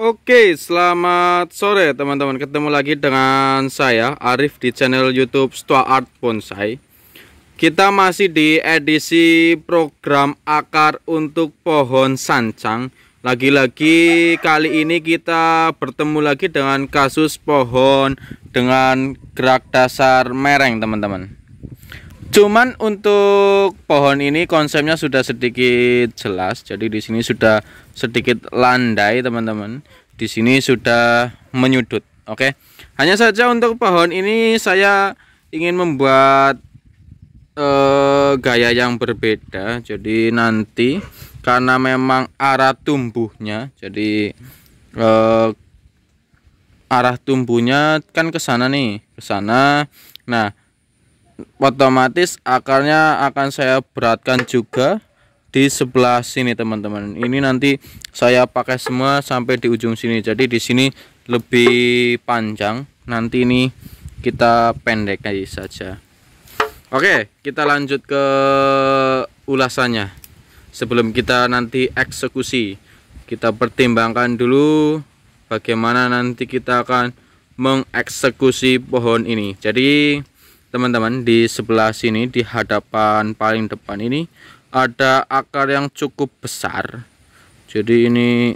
Oke, selamat sore teman-teman. Ketemu lagi dengan saya Arif di channel YouTube Stua Art Bonsai. Kita masih di edisi program akar untuk pohon sancang. Lagi-lagi kali ini kita bertemu lagi dengan kasus pohon dengan gerak dasar mereng, teman-teman. Cuman untuk pohon ini konsepnya sudah sedikit jelas. Jadi di sini sudah sedikit landai, teman-teman. Di sini sudah menyudut. Oke. Hanya saja untuk pohon ini saya ingin membuat eh, gaya yang berbeda. Jadi nanti karena memang arah tumbuhnya, jadi eh, arah tumbuhnya kan ke sana nih, ke sana. Nah, otomatis akarnya akan saya beratkan juga di sebelah sini teman-teman ini nanti saya pakai semua sampai di ujung sini jadi di sini lebih panjang nanti ini kita pendek aja saja oke kita lanjut ke ulasannya sebelum kita nanti eksekusi kita pertimbangkan dulu bagaimana nanti kita akan mengeksekusi pohon ini jadi teman-teman di sebelah sini di hadapan paling depan ini ada akar yang cukup besar jadi ini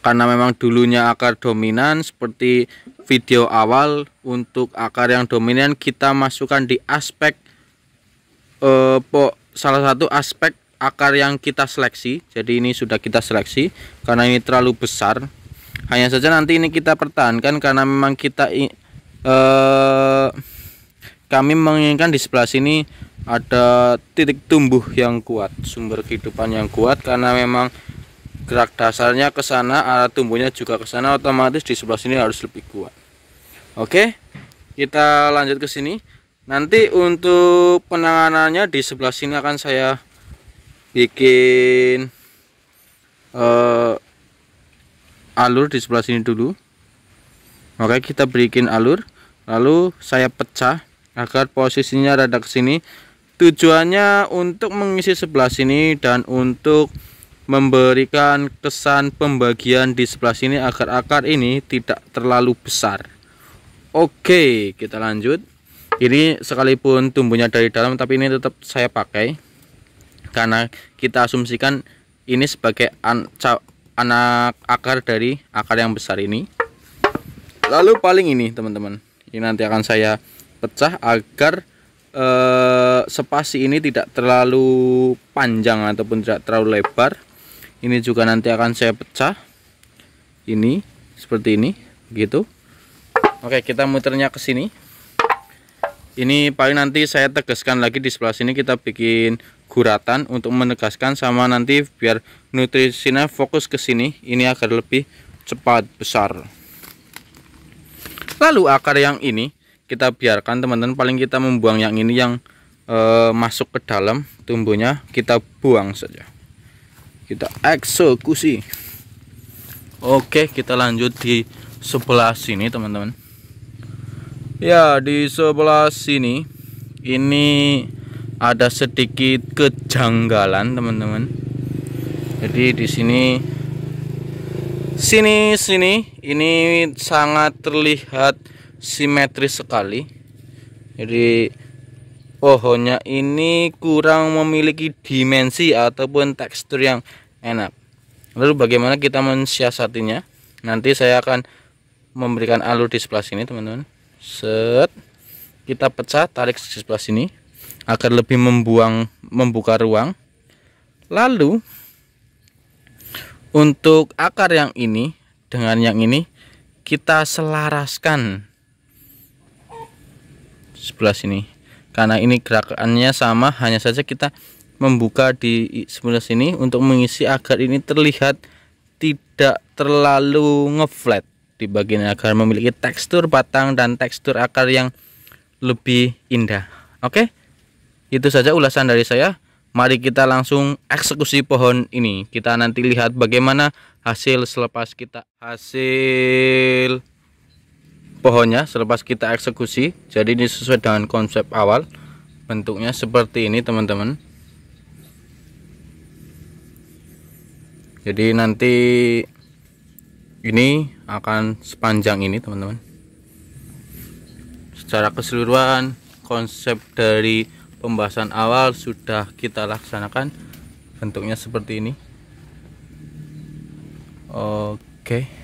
karena memang dulunya akar dominan seperti video awal untuk akar yang dominan kita masukkan di aspek eh, po, salah satu aspek akar yang kita seleksi jadi ini sudah kita seleksi karena ini terlalu besar hanya saja nanti ini kita pertahankan karena memang kita eh, kami menginginkan di sebelah sini ada titik tumbuh yang kuat sumber kehidupan yang kuat karena memang gerak dasarnya ke sana arah tumbuhnya juga ke sana otomatis di sebelah sini harus lebih kuat oke kita lanjut ke sini nanti untuk penanganannya di sebelah sini akan saya bikin uh, alur di sebelah sini dulu Oke, kita berikan alur lalu saya pecah agar posisinya rada ke sini tujuannya untuk mengisi sebelah sini dan untuk memberikan kesan pembagian di sebelah sini agar akar ini tidak terlalu besar oke kita lanjut ini sekalipun tumbuhnya dari dalam tapi ini tetap saya pakai karena kita asumsikan ini sebagai anak akar dari akar yang besar ini lalu paling ini teman-teman ini nanti akan saya pecah agar eh, spasi ini tidak terlalu panjang ataupun tidak terlalu lebar ini juga nanti akan saya pecah ini seperti ini gitu Oke kita muternya ke sini ini paling nanti saya tegaskan lagi di sebelah sini kita bikin guratan untuk menegaskan sama nanti biar nutrisinya fokus ke sini ini agar lebih cepat besar Lalu akar yang ini kita biarkan teman-teman paling kita membuang yang ini yang e, masuk ke dalam tumbuhnya kita buang saja. Kita eksekusi. Oke, kita lanjut di sebelah sini teman-teman. Ya, di sebelah sini ini ada sedikit kejanggalan teman-teman. Jadi di sini sini sini ini sangat terlihat simetris sekali jadi pohonnya ini kurang memiliki dimensi ataupun tekstur yang enak lalu bagaimana kita mensiasatinya nanti saya akan memberikan alur di sebelah sini teman-teman set kita pecah tarik di sebelah sini agar lebih membuang membuka ruang lalu untuk akar yang ini dengan yang ini kita selaraskan sebelah sini. Karena ini gerakannya sama, hanya saja kita membuka di sebelah sini untuk mengisi agar ini terlihat tidak terlalu ngeflat di bagian agar memiliki tekstur batang dan tekstur akar yang lebih indah. Oke. Itu saja ulasan dari saya. Mari kita langsung eksekusi pohon ini. Kita nanti lihat bagaimana hasil selepas kita hasil pohonnya selepas kita eksekusi. Jadi ini sesuai dengan konsep awal. Bentuknya seperti ini, teman-teman. Jadi nanti ini akan sepanjang ini, teman-teman. Secara keseluruhan konsep dari pembahasan awal sudah kita laksanakan bentuknya seperti ini oke okay.